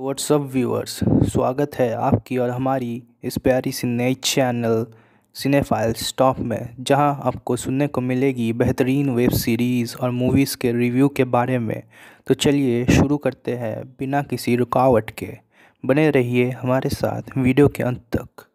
WhatsApp viewers स्वागत है आपकी और हमारी इस प्यारी सी नई चैनल सिनेफाइल स्टॉप में जहां आपको सुनने को मिलेगी बेहतरीन वेब सीरीज़ और मूवीज़ के रिव्यू के बारे में तो चलिए शुरू करते हैं बिना किसी रुकावट के बने रहिए हमारे साथ वीडियो के अंत तक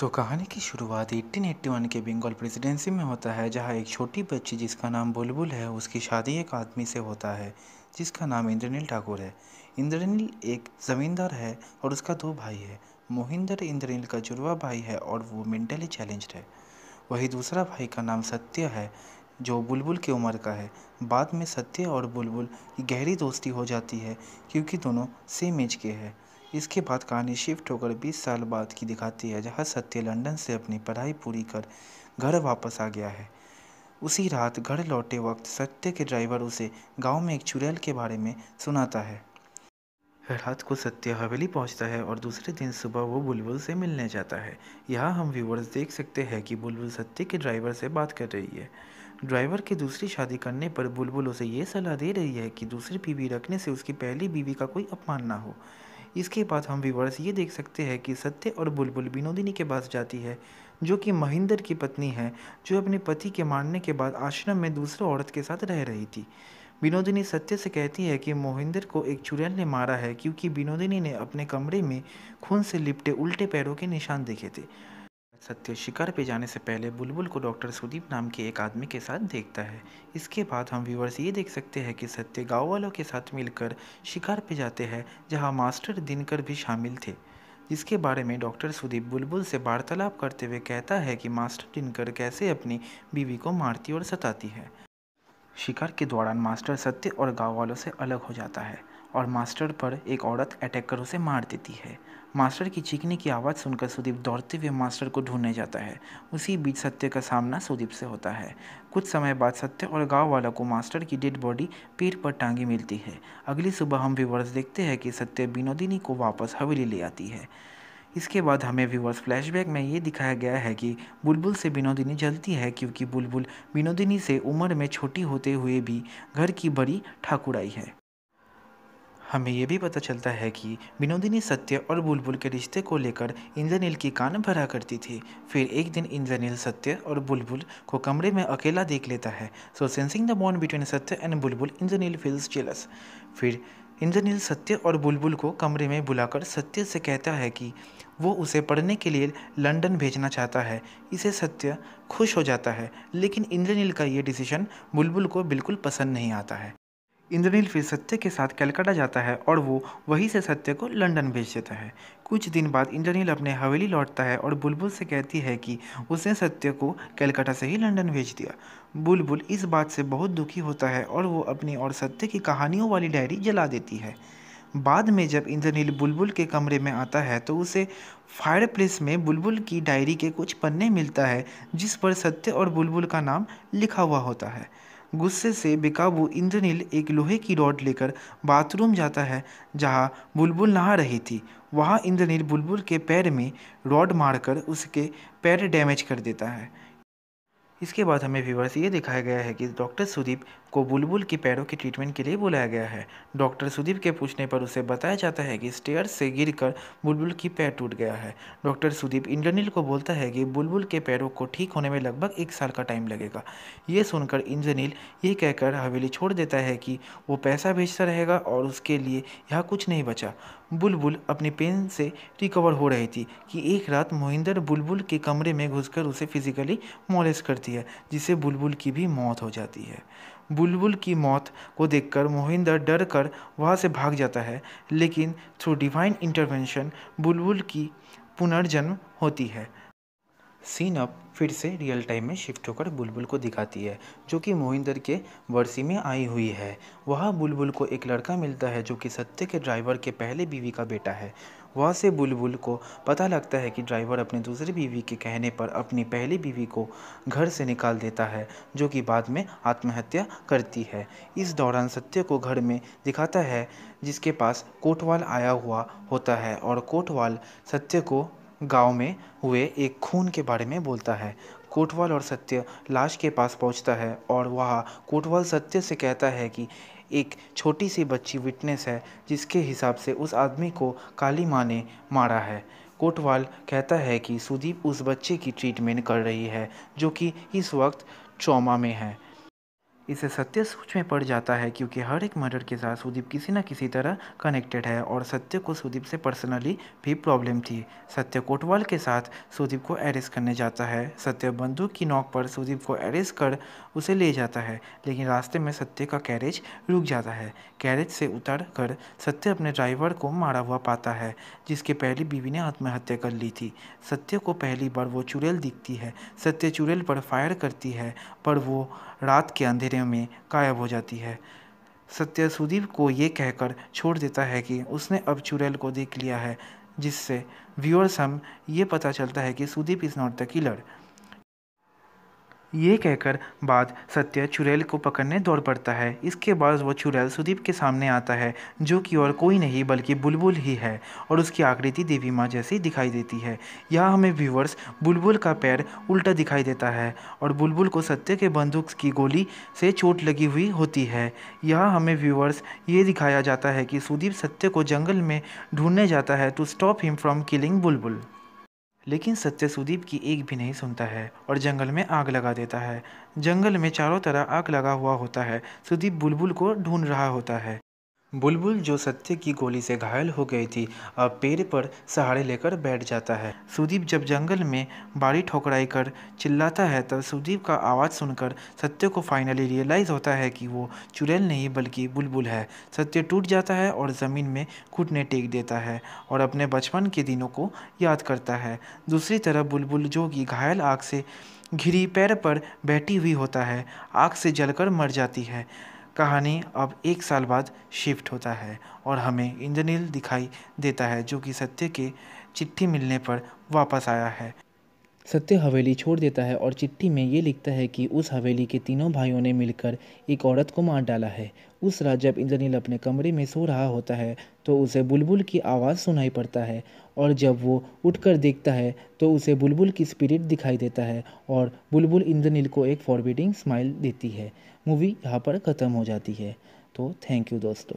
तो कहानी की शुरुआत 1881 के बंगाल प्रेसिडेंसी में होता है जहां एक छोटी बच्ची जिसका नाम बुलबुल है उसकी शादी एक आदमी से होता है जिसका नाम इंद्रनील ठाकुर है इंद्रनील एक ज़मींदार है और उसका दो भाई है मोहिंदर इंद्रनील का जुड़वा भाई है और वो मेंटली चैलेंज है वही दूसरा भाई का नाम सत्य है जो बुलबुल की उम्र का है बाद में सत्य और बुलबुल की गहरी दोस्ती हो जाती है क्योंकि दोनों सेम एज के हैं इसके बाद कहानी शिफ्ट होकर 20 साल बाद की दिखाती है जहां सत्य लंदन से अपनी पढ़ाई पूरी कर घर वापस आ गया है उसी रात घर लौटे वक्त सत्य के ड्राइवर उसे गांव में एक चुड़ैल के बारे में सुनाता है रात को सत्य हवेली पहुंचता है और दूसरे दिन सुबह वो बुलबुल से मिलने जाता है यहाँ हम व्यूवर्स देख सकते हैं कि बुलबुल सत्य के ड्राइवर से बात कर रही है ड्राइवर की दूसरी शादी करने पर बुलबुल उसे ये सलाह दे रही है कि दूसरी बीवी रखने से उसकी पहली बीवी का कोई अपमान ना हो इसके बाद हम विवर्स ये देख सकते हैं कि सत्य और बुलबुल बिनोदिनी के पास जाती है जो कि महिंदर की पत्नी है जो अपने पति के मारने के बाद आश्रम में दूसरे औरत के साथ रह रही थी बिनोदिनी सत्य से कहती है कि मोहिंदर को एक चुड़ैल ने मारा है क्योंकि बिनोदिनी ने अपने कमरे में खून से लिपटे उल्टे पैरों के निशान देखे थे सत्य शिकार पे जाने से पहले बुलबुल को डॉक्टर सुदीप नाम के एक आदमी के साथ देखता है इसके बाद हम व्यूवर्स ये देख सकते हैं कि सत्य गाँव वालों के साथ मिलकर शिकार पे जाते हैं जहाँ मास्टर दिनकर भी शामिल थे जिसके बारे में डॉक्टर सुदीप बुलबुल से वार्तालाप करते हुए कहता है कि मास्टर दिनकर कैसे अपनी बीवी को मारती और सताती है शिकार के दौरान मास्टर सत्य और गाँव वालों से अलग हो जाता है और मास्टर पर एक औरत अटैक कर उसे मार देती है मास्टर की चीखने की आवाज़ सुनकर सुदीप दौड़ते हुए मास्टर को ढूंढने जाता है उसी बीच सत्य का सामना सुदीप से होता है कुछ समय बाद सत्य और गांव वालों को मास्टर की डेड बॉडी पेड़ पर टांगी मिलती है अगली सुबह हम व्यूवर्स देखते हैं कि सत्य बिनोदिनी को वापस हवेली ले आती है इसके बाद हमें व्यूवर्स फ्लैशबैक में ये दिखाया गया है कि बुलबुल से बिनोदिनी जलती है क्योंकि बुलबुल बिनोदिनी से उम्र में छोटी होते हुए भी घर की बड़ी ठाकुराई है हमें यह भी पता चलता है कि विनोदिनी सत्य और बुलबुल के रिश्ते को लेकर इंद्रनील की कान भरा करती थी फिर एक दिन इंद्रनील सत्य और बुलबुल को कमरे में अकेला देख लेता है so sensing the bond between Satya and Bulbul Indranil feels jealous फिर इंद्रनील सत्य और बुलबुल को कमरे में बुलाकर सत्य से कहता है कि वो उसे पढ़ने के लिए लंदन भेजना चाहता है इसे सत्य खुश हो जाता है लेकिन इंद्रनील का ये डिसीजन बुलबुल को बिल्कुल पसंद नहीं आता है इंद्रनील फिर सत्य के साथ कलकत्ता जाता है और वो वहीं से सत्य को लंदन भेज देता है कुछ दिन बाद इंद्रनील अपने हवेली लौटता है और बुलबुल से कहती है कि उसने सत्य को कलकत्ता से ही लंदन भेज दिया बुलबुल इस बात से बहुत दुखी होता है और वो अपनी और सत्य की कहानियों वाली डायरी जला देती है बाद में जब इंद्रनील बुलबुल के कमरे में आता है तो उसे फायर प्लेस में बुलबुल की डायरी के कुछ पन्ने मिलता है जिस पर सत्य और बुलबुल का नाम लिखा हुआ होता है गुस्से से बेकाबू इंद्रनील एक लोहे की रॉड लेकर बाथरूम जाता है जहां बुलबुल नहा रही थी वहां इंद्रनील बुलबुल के पैर में रॉड मारकर उसके पैर डैमेज कर देता है इसके बाद हमें व्यूवर्स ये दिखाया गया है कि डॉक्टर सुदीप को बुलबुल के पैरों के ट्रीटमेंट के लिए बुलाया गया है डॉक्टर सुदीप के पूछने पर उसे बताया जाता है कि स्टेयर से गिरकर बुलबुल की पैर टूट गया है डॉक्टर सुदीप इंद्रनील को बोलता है कि बुलबुल के पैरों को ठीक होने में लगभग एक साल का टाइम लगेगा ये सुनकर इंद्रनील ये कहकर हवेली छोड़ देता है कि वो पैसा भेजता रहेगा और उसके लिए यहाँ कुछ नहीं बचा बुलबुल अपनी पेन से रिकवर हो रही थी कि एक रात मोहिंदर बुलबुल के कमरे में घुसकर उसे फिजिकली मॉलेस करती है जिससे बुलबुल की भी मौत हो जाती है बुलबुल की मौत को देखकर मोहिंदर डर कर वहाँ से भाग जाता है लेकिन थ्रू डिवाइन इंटरवेंशन बुलबुल की पुनर्जन्म होती है सीन अप फिर से रियल टाइम में शिफ्ट होकर बुलबुल को दिखाती है जो कि मोहिंदर के वर्सी में आई हुई है वहाँ बुलबुल को एक लड़का मिलता है जो कि सत्य के ड्राइवर के पहले बीवी का बेटा है वहाँ से बुलबुल को पता लगता है कि ड्राइवर अपने दूसरे बीवी के कहने पर अपनी पहली बीवी को घर से निकाल देता है जो कि बाद में आत्महत्या करती है इस दौरान सत्य को घर में दिखाता है जिसके पास कोटवाल आया हुआ होता है और कोटवाल सत्य को गांव में हुए एक खून के बारे में बोलता है कोटवाल और सत्य लाश के पास पहुंचता है और वहाँ कोटवाल सत्य से कहता है कि एक छोटी सी बच्ची विटनेस है जिसके हिसाब से उस आदमी को काली माँ ने मारा है कोटवाल कहता है कि सुदीप उस बच्चे की ट्रीटमेंट कर रही है जो कि इस वक्त ट्रॉमा में है इसे सत्य सोच में पड़ जाता है क्योंकि हर एक मर्डर के साथ सुदीप किसी न किसी तरह कनेक्टेड है और सत्य को सुदीप से पर्सनली भी प्रॉब्लम थी सत्य कोटवाल के साथ सुदीप को अरेस्ट करने जाता है सत्य बंदूक की नोक पर सुदीप को अरेस्ट कर उसे ले जाता है लेकिन रास्ते में सत्य का कैरेज रुक जाता है कैरेज से उतर कर सत्य अपने ड्राइवर को मारा हुआ पाता है जिसके पहली बीवी ने आत्महत्या कर ली थी सत्य को पहली बार वो चुड़ैल दिखती है सत्य चुड़ैल पर फायर करती है पर वो रात के अंधेरे में गायब हो जाती है सत्य सुदीप को ये कहकर छोड़ देता है कि उसने अब चुड़ैल को देख लिया है जिससे व्यूअर्स हम ये पता चलता है कि Sudeep is not the killer ये कहकर बाद सत्य चुड़ैल को पकड़ने दौड़ पड़ता है इसके बाद वह चुड़ैल सुदीप के सामने आता है जो कि और कोई नहीं बल्कि बुलबुल ही है और उसकी आकृति देवी माँ जैसी दिखाई देती है यह हमें व्यूवर्स बुलबुल का पैर उल्टा दिखाई देता है और बुलबुल को सत्य के बंदूक की गोली से चोट लगी हुई होती है यह हमें व्यूवर्स ये दिखाया जाता है कि सुदीप सत्य को जंगल में ढूंढने जाता है to stop him from killing Bulbul लेकिन सत्य सुदीप की एक भी नहीं सुनता है और जंगल में आग लगा देता है जंगल में चारों तरह आग लगा हुआ होता है सुदीप बुलबुल को ढूंढ रहा होता है बुलबुल जो सत्य की गोली से घायल हो गई थी अब पेड़ पर सहारे लेकर बैठ जाता है सुदीप जब जंगल में बारी ठोकराई कर चिल्लाता है तब सुदीप का आवाज़ सुनकर सत्य को फाइनली रियलाइज़ होता है कि वो चुड़ैल नहीं बल्कि बुलबुल है सत्य टूट जाता है और ज़मीन में घुटने टेक देता है और अपने बचपन के दिनों को याद करता है दूसरी तरफ बुलबुल जो कि घायल आग से घिरी पैर पर बैठी हुई होता है आग से जलकर मर जाती है कहानी अब एक साल बाद शिफ्ट होता है और हमें इंद्रनील दिखाई देता है जो कि सत्य के चिट्ठी मिलने पर वापस आया है सत्य हवेली छोड़ देता है और चिट्ठी में ये लिखता है कि उस हवेली के तीनों भाइयों ने मिलकर एक औरत को मार डाला है उस रात जब इंद्रनील अपने कमरे में सो रहा होता है तो उसे बुलबुल की आवाज़ सुनाई पड़ता है और जब वो उठकर देखता है तो उसे बुलबुल की स्पिरिट दिखाई देता है और बुलबुल इंद्रनील को एक फॉरबिडिंग स्माइल देती है मूवी यहाँ पर ख़त्म हो जाती है तो थैंक यू दोस्तों